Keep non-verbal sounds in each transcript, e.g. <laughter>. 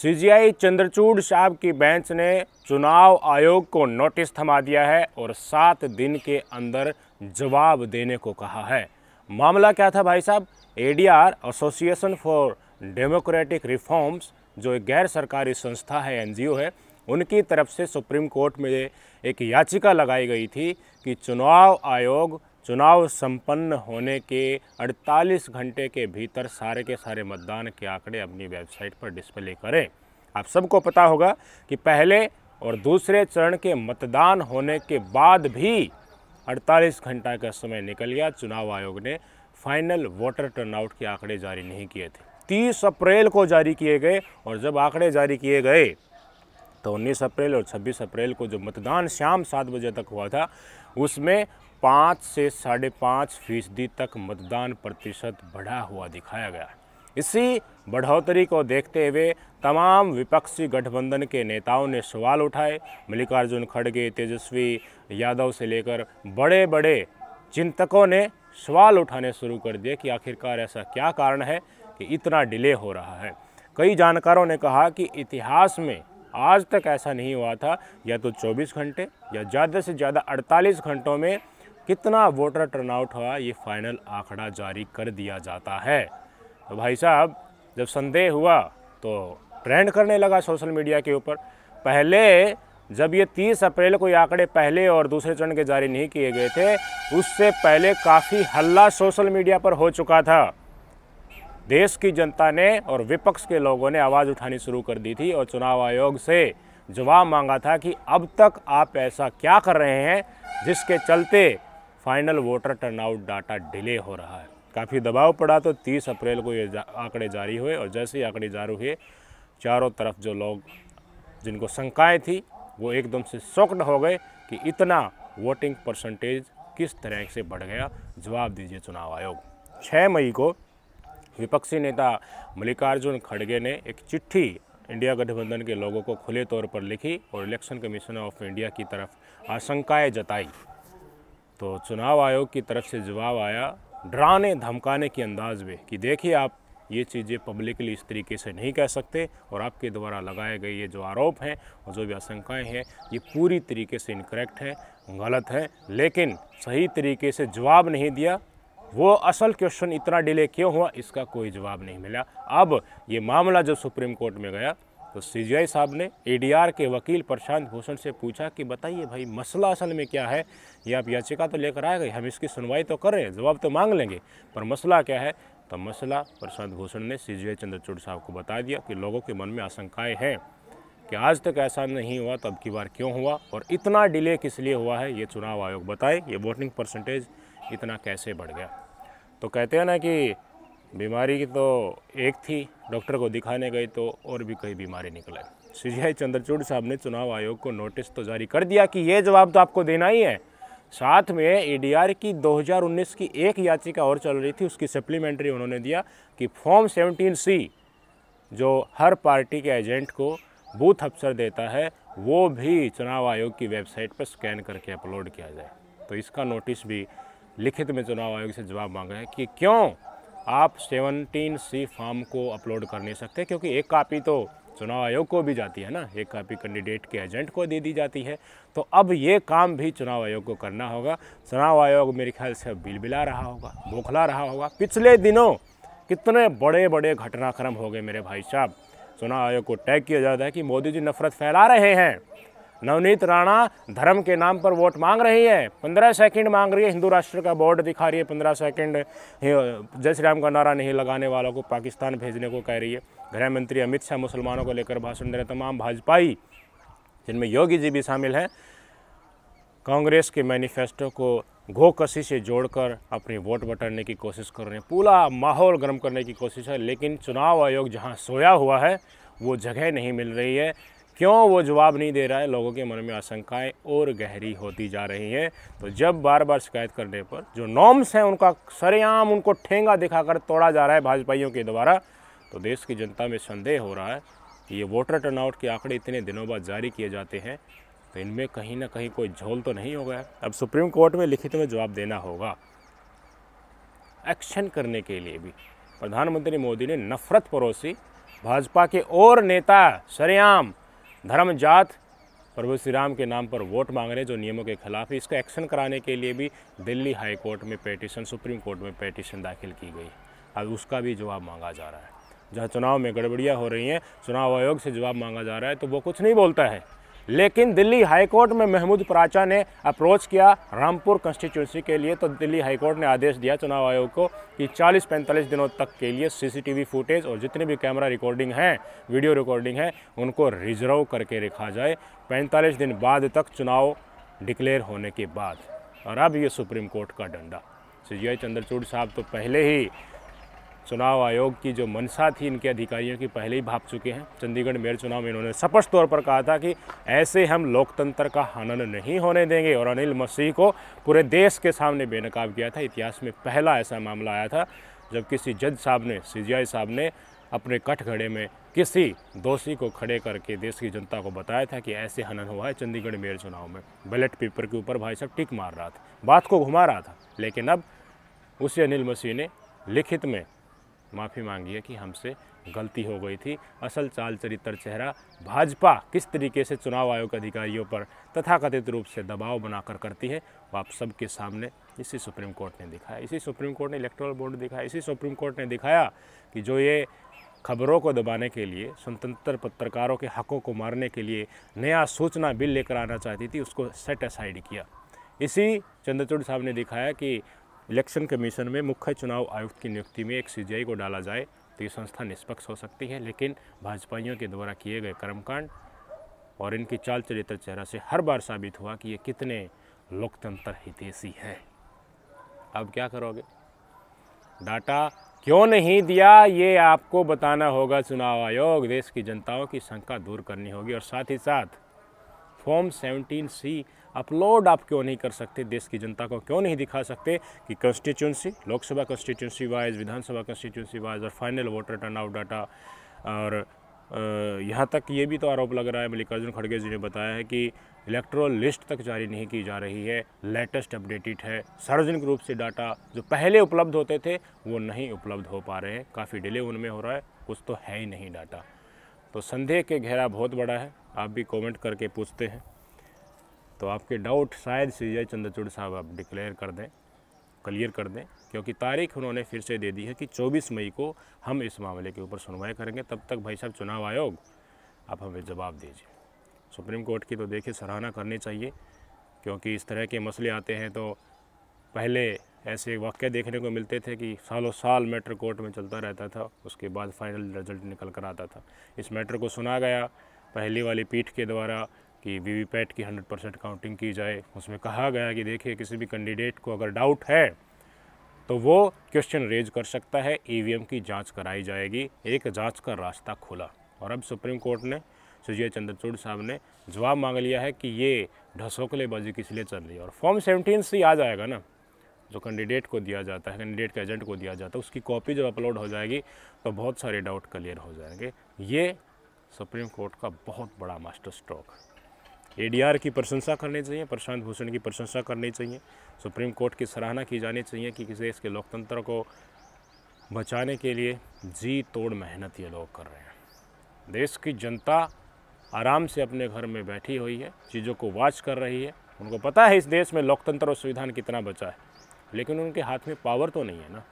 CGI Chandrachud साहब की bench ने चुनाव आयोग को नोटिस थमा दिया है और सात दिन के अंदर जवाब देने को कहा है मामला क्या था भाई साहब ADR association for democratic reforms जो एक गैर सरकारी संस्था है एनजीओ है उनकी तरफ से सुप्रीम कोर्ट में एक याचिका लगाई गई थी कि चुनाव आयोग चुनाव संपन्न होने के 48 घंटे के भीतर सारे के सारे मतदान के आंकड़े अपनी वेबसाइट पर डिस्प्ले करें आप सबको पता होगा कि पहले और दूसरे चरण के मतदान होने के बाद भी 48 घंटा का समय निकल गया चुनाव आयोग ने फाइनल वोटर टर्नआउट के आंकड़े जारी नहीं किए थे 30 अप्रैल को जारी किए गए और जब आंकड़े जारी किए गए तो 19 अप्रैल और 26 अप्रैल को जो मतदान शाम सात बजे तक हुआ था उसमें पाँच से साढ़े पाँच फीसदी तक मतदान प्रतिशत बढ़ा हुआ दिखाया गया इसी बढ़ोतरी को देखते हुए तमाम विपक्षी गठबंधन के नेताओं ने सवाल उठाए मल्लिकार्जुन खड़गे तेजस्वी यादव से लेकर बड़े बड़े चिंतकों ने सवाल उठाने शुरू कर दिए कि आखिरकार ऐसा क्या कारण है कि इतना डिले हो रहा है कई जानकारों ने कहा कि इतिहास में आज तक ऐसा नहीं हुआ था या तो 24 घंटे या ज़्यादा से ज़्यादा 48 घंटों में कितना वोटर टर्नआउट हुआ ये फाइनल आंकड़ा जारी कर दिया जाता है तो भाई साहब जब संदेह हुआ तो ट्रेंड करने लगा सोशल मीडिया के ऊपर पहले जब ये 30 अप्रैल को ये आंकड़े पहले और दूसरे चरण के जारी नहीं किए गए थे उससे पहले काफ़ी हल्ला सोशल मीडिया पर हो चुका था देश की जनता ने और विपक्ष के लोगों ने आवाज़ उठानी शुरू कर दी थी और चुनाव आयोग से जवाब मांगा था कि अब तक आप ऐसा क्या कर रहे हैं जिसके चलते final voter turnout data delay हो रहा है काफ़ी दबाव पड़ा तो 30 अप्रैल को ये जा, आंकड़े जारी हुए और जैसे ही आंकड़े जारी हुए चारों तरफ जो लोग जिनको शंकाएँ थी वो एकदम से शॉक्ड हो गए कि इतना वोटिंग परसेंटेज किस तरह से बढ़ गया जवाब दीजिए चुनाव आयोग छः मई को विपक्षी नेता मल्लिकार्जुन खड़गे ने एक चिट्ठी इंडिया गठबंधन के लोगों को खुले तौर पर लिखी और इलेक्शन कमीशन ऑफ इंडिया की तरफ आशंकाएं जताई तो चुनाव आयोग की तरफ से जवाब आया डराने धमकाने के अंदाज में कि देखिए आप ये चीज़ें पब्लिकली इस तरीके से नहीं कह सकते और आपके द्वारा लगाए गए ये जो आरोप हैं और जो भी आशंकाएँ हैं ये पूरी तरीके से इनकरेक्ट है गलत है लेकिन सही तरीके से जवाब नहीं दिया वो असल क्वेश्चन इतना डिले क्यों हुआ इसका कोई जवाब नहीं मिला अब ये मामला जब सुप्रीम कोर्ट में गया तो सीजीआई साहब ने एडीआर के वकील प्रशांत भूषण से पूछा कि बताइए भाई मसला असल में क्या है ये आप याचिका तो लेकर आए गए हम इसकी सुनवाई तो कर रहे हैं जवाब तो मांग लेंगे पर मसला क्या है तो मसला प्रशांत भूषण ने सी जी चंद्रचूड़ साहब को बता दिया कि लोगों के मन में आशंकाएँ हैं कि आज तक ऐसा नहीं हुआ तब तो की बार क्यों हुआ और इतना डिले किस लिए हुआ है ये चुनाव आयोग बताए ये वोटिंग परसेंटेज इतना कैसे बढ़ गया तो कहते हैं ना कि बीमारी की तो एक थी डॉक्टर को दिखाने गए तो और भी कई बीमारी निकले जी चंद्रचूड़ साहब ने चुनाव आयोग को नोटिस तो जारी कर दिया कि ये जवाब तो आपको देना ही है साथ में एडीआर की 2019 की एक याचिका और चल रही थी उसकी सप्लीमेंट्री उन्होंने दिया कि फॉर्म सेवनटीन सी जो हर पार्टी के एजेंट को बूथ अफसर देता है वो भी चुनाव आयोग की वेबसाइट पर स्कैन करके अपलोड किया जाए तो इसका नोटिस भी लिखित में चुनाव आयोग से जवाब मांगा है कि क्यों आप सेवनटीन सी फॉर्म को अपलोड कर नहीं सकते क्योंकि एक कापी तो चुनाव आयोग को भी जाती है ना एक कापी कैंडिडेट के एजेंट को दे दी जाती है तो अब ये काम भी चुनाव आयोग को करना होगा चुनाव आयोग मेरे ख्याल से बिलबिला रहा होगा बौखला रहा होगा पिछले दिनों कितने बड़े बड़े घटनाक्रम हो गए मेरे भाई साहब चुनाव आयोग को टैग किया जाता है कि मोदी जी नफरत फैला रहे हैं नवनीत राणा धर्म के नाम पर वोट मांग रही है पंद्रह सेकंड मांग रही है हिंदू राष्ट्र का बोर्ड दिखा रही है पंद्रह सेकंड जय श्री राम का नारा नहीं लगाने वालों को पाकिस्तान भेजने को कह रही है गृह मंत्री अमित शाह मुसलमानों को लेकर भाषण दे रहे तमाम भाजपाई जिनमें योगी जी भी शामिल हैं कांग्रेस के मैनिफेस्टो को घोकसी से जोड़कर अपनी वोट बटरने की कोशिश कर रहे हैं पूरा माहौल गर्म करने की कोशिश है लेकिन चुनाव आयोग जहां सोया हुआ है वो जगह नहीं मिल रही है क्यों वो जवाब नहीं दे रहा है लोगों के मन में आशंकाएं और गहरी होती जा रही हैं तो जब बार बार शिकायत करने पर जो नॉर्म्स हैं उनका सरेआम उनको ठेंगा दिखाकर तोड़ा जा रहा है भाजपाइयों के द्वारा तो देश की जनता में संदेह हो रहा है कि ये वोटर टर्नआउट के आंकड़े इतने दिनों बाद जारी किए जाते हैं तो इनमें कहीं ना कहीं कोई झोल तो नहीं हो गया अब सुप्रीम कोर्ट में लिखित में जवाब देना होगा एक्शन करने के लिए भी प्रधानमंत्री मोदी ने नफरत परोसी भाजपा के और नेता सरेआम धर्म जात प्रभु श्री राम के नाम पर वोट मांग रहे जो नियमों के खिलाफ है इसका एक्शन कराने के लिए भी दिल्ली हाई कोर्ट में पेटिशन सुप्रीम कोर्ट में पेटिशन दाखिल की गई अब उसका भी जवाब मांगा जा रहा है जहाँ चुनाव में गड़बड़ियाँ हो रही हैं चुनाव आयोग से जवाब मांगा जा रहा है तो वो कुछ नहीं बोलता है लेकिन दिल्ली हाईकोर्ट में महमूद प्राचा ने अप्रोच किया रामपुर कंस्टिट्यूंसी के लिए तो दिल्ली हाईकोर्ट ने आदेश दिया चुनाव आयोग को कि 40-45 दिनों तक के लिए सीसीटीवी फुटेज और जितने भी कैमरा रिकॉर्डिंग हैं वीडियो रिकॉर्डिंग हैं उनको रिजर्व करके रखा जाए 45 दिन बाद तक चुनाव डिक्लेयर होने के बाद और अब ये सुप्रीम कोर्ट का डंडा सी जी चंद्रचूड़ साहब तो पहले ही चुनाव आयोग की जो मनसा थी इनके अधिकारियों की पहले ही भाप चुके हैं चंडीगढ़ मेयर चुनाव में इन्होंने स्पष्ट तौर पर कहा था कि ऐसे हम लोकतंत्र का हनन नहीं होने देंगे और अनिल मसीह को पूरे देश के सामने बेनकाब किया था इतिहास में पहला ऐसा मामला आया था जब किसी जज साहब ने सी साहब ने अपने घड़े में किसी दोषी को खड़े करके देश की जनता को बताया था कि ऐसे हनन हुआ है चंडीगढ़ मेयर चुनाव में बैलेट पेपर के ऊपर भाई साहब टिक मार रहा था बात को घुमा रहा था लेकिन अब उसी अनिल मसीह ने लिखित में माफ़ी मांगी है कि हमसे गलती हो गई थी असल चाल चरित्र चेहरा भाजपा किस तरीके से चुनाव आयोग के अधिकारियों पर तथाकथित रूप से दबाव बनाकर करती है वो आप सबके सामने इसी सुप्रीम कोर्ट ने दिखाया इसी सुप्रीम कोर्ट ने इलेक्ट्रल बोर्ड दिखाया इसी सुप्रीम कोर्ट ने दिखाया कि जो ये खबरों को दबाने के लिए स्वतंत्र पत्रकारों के हकों को मारने के लिए नया सूचना बिल लेकर आना चाहती थी उसको सेट असाइड किया इसी चंद्रचूड़ साहब ने दिखाया कि इलेक्शन कमीशन में मुख्य चुनाव आयुक्त की नियुक्ति में एक सीजीआई को डाला जाए तो ये संस्था निष्पक्ष हो सकती है लेकिन भाजपाइयों के द्वारा किए गए कर्मकांड और इनकी चाल चरित्र चेहरा से हर बार साबित हुआ कि ये कितने लोकतंत्र हितेशी हैं अब क्या करोगे डाटा क्यों नहीं दिया ये आपको बताना होगा चुनाव आयोग देश की जनताओं की शंका दूर करनी होगी और साथ ही साथ फॉर्म सेवनटीन सी अपलोड आप क्यों नहीं कर सकते देश की जनता को क्यों नहीं दिखा सकते कि constituency Lok Sabha constituency wise Vidhan Sabha constituency wise और final voter turnout data और यहाँ तक ये भी तो आरोप लग रहा है मल्लिकार्जुन खड़गे जी ने बताया है कि इलेक्ट्रोल लिस्ट तक जारी नहीं की जा रही है लेटेस्ट अपडेटेड है सार्वजनिक रूप से डाटा जो पहले उपलब्ध होते थे वो नहीं उपलब्ध हो पा रहे हैं काफ़ी डिले उनमें हो रहा है कुछ तो है ही नहीं डाटा तो संदेह के घेरा बहुत बड़ा है आप भी कमेंट करके पूछते हैं तो आपके डाउट शायद श्री जय चंद्रचूड़ साहब आप डिक्लेयर कर दें क्लियर कर दें क्योंकि तारीख उन्होंने फिर से दे दी है कि 24 मई को हम इस मामले के ऊपर सुनवाई करेंगे तब तक भाई साहब चुनाव आयोग आप हमें जवाब दीजिए सुप्रीम कोर्ट की तो देखिए सराहना करनी चाहिए क्योंकि इस तरह के मसले आते हैं तो पहले ऐसे वाक्य देखने को मिलते थे कि सालों साल मैटर कोर्ट में चलता रहता था उसके बाद फाइनल रिजल्ट निकल कर आता था इस मैटर को सुना गया पहली वाली पीठ के द्वारा कि वीवीपैट की 100 परसेंट काउंटिंग की जाए उसमें कहा गया कि देखिए किसी भी कैंडिडेट को अगर डाउट है तो वो क्वेश्चन रेज कर सकता है ईवीएम की जांच कराई जाएगी एक जांच का रास्ता खुला और अब सुप्रीम कोर्ट ने सुजय चंद्रचूड साहब ने जवाब मांग लिया है कि ये ढसोकलेबाजी किस लिए चल रही है और फॉर्म सेवनटीन से आ जाएगा ना जो कैंडिडेट को दिया जाता है कैंडिडेट के एजेंट को दिया जाता है उसकी कॉपी जब अपलोड हो जाएगी तो बहुत सारे डाउट क्लियर हो जाएंगे ये सुप्रीम कोर्ट का बहुत बड़ा मास्टर स्ट्रोक है एडीआर की प्रशंसा करनी चाहिए प्रशांत भूषण की प्रशंसा करनी चाहिए सुप्रीम कोर्ट की सराहना की जानी चाहिए कि किसी देश के लोकतंत्र को बचाने के लिए जी तोड़ मेहनत ये लोग कर रहे हैं देश की जनता आराम से अपने घर में बैठी हुई है चीज़ों को वाच कर रही है उनको पता है इस देश में लोकतंत्र और संविधान कितना बचा है लेकिन उनके हाथ में पावर तो नहीं है ना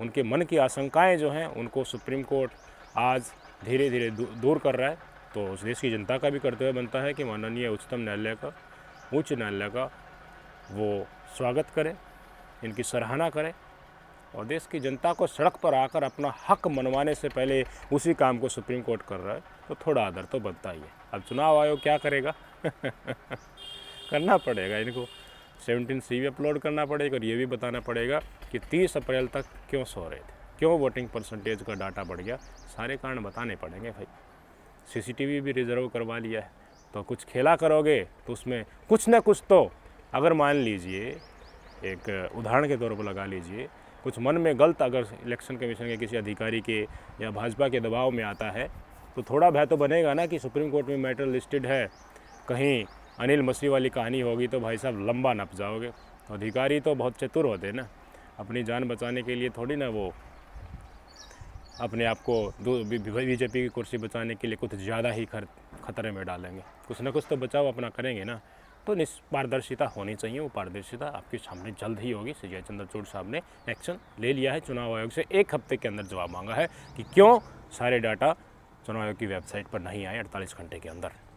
उनके मन की आशंकाएं जो हैं उनको सुप्रीम कोर्ट आज धीरे धीरे दूर कर रहा है तो उस देश की जनता का भी कर्तव्य बनता है कि माननीय उच्चतम न्यायालय का उच्च न्यायालय का वो स्वागत करें इनकी सराहना करें और देश की जनता को सड़क पर आकर अपना हक मनवाने से पहले उसी काम को सुप्रीम कोर्ट कर रहा है तो थोड़ा आदर तो बनता ही है अब चुनाव आयोग क्या करेगा <laughs> करना पड़ेगा इनको सेवनटीन सी भी अपलोड करना पड़ेगा और ये भी बताना पड़ेगा कि तीस अप्रैल तक क्यों सो रहे थे क्यों वोटिंग परसेंटेज का डाटा बढ़ गया सारे कारण बताने पड़ेंगे भाई सीसीटीवी भी रिज़र्व करवा लिया है तो कुछ खेला करोगे तो उसमें कुछ ना कुछ तो अगर मान लीजिए एक उदाहरण के तौर पर लगा लीजिए कुछ मन में गलत अगर इलेक्शन कमीशन के किसी अधिकारी के या भाजपा के दबाव में आता है तो थोड़ा भय तो बनेगा ना कि सुप्रीम कोर्ट में मैटर लिस्टेड है कहीं अनिल मसीह वाली कहानी होगी तो भाई साहब लंबा नप जाओगे अधिकारी तो बहुत चतुर होते हैं ना अपनी जान बचाने के लिए थोड़ी ना वो अपने आप को बीजेपी की कुर्सी बचाने के लिए कुछ ज़्यादा ही खतरे में डालेंगे कुछ ना कुछ तो बचाव अपना करेंगे ना तो निष्पारदर्शिता पारदर्शिता होनी चाहिए वो पारदर्शिता आपके सामने जल्द ही होगी सीजय चंद्रचूड़ साहब ने एक्शन ले लिया है चुनाव आयोग से एक हफ्ते के अंदर जवाब मांगा है कि क्यों सारे डाटा चुनाव आयोग की वेबसाइट पर नहीं आए अड़तालीस घंटे के अंदर